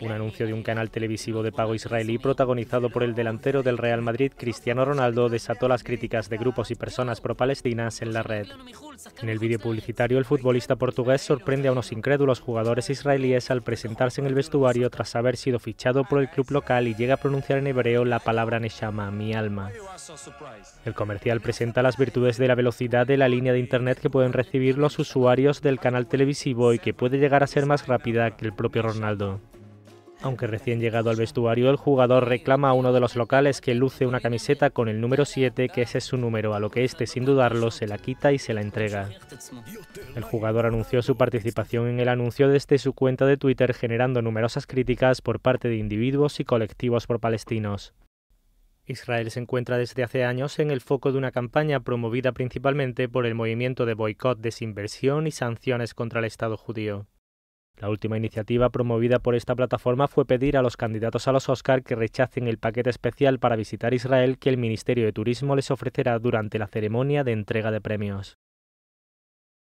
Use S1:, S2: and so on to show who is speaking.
S1: un anuncio de un canal televisivo de pago israelí protagonizado por el delantero del Real Madrid, Cristiano Ronaldo, desató las críticas de grupos y personas pro-palestinas en la red. En el vídeo publicitario, el futbolista portugués sorprende a unos incrédulos jugadores israelíes al presentarse en el vestuario tras haber sido fichado por el club local y llega a pronunciar en hebreo la palabra Neshama, mi alma. El comercial presenta las virtudes de la velocidad de la línea de internet que pueden recibir los usuarios del canal televisivo y que puede llegar a ser más rápida que el propio Ronaldo. Aunque recién llegado al vestuario, el jugador reclama a uno de los locales que luce una camiseta con el número 7, que ese es su número, a lo que este, sin dudarlo, se la quita y se la entrega. El jugador anunció su participación en el anuncio desde su cuenta de Twitter, generando numerosas críticas por parte de individuos y colectivos por palestinos. Israel se encuentra desde hace años en el foco de una campaña promovida principalmente por el movimiento de boicot, desinversión y sanciones contra el Estado judío. La última iniciativa promovida por esta plataforma fue pedir a los candidatos a los Oscar que rechacen el paquete especial para visitar Israel que el Ministerio de Turismo les ofrecerá durante la ceremonia de entrega de premios.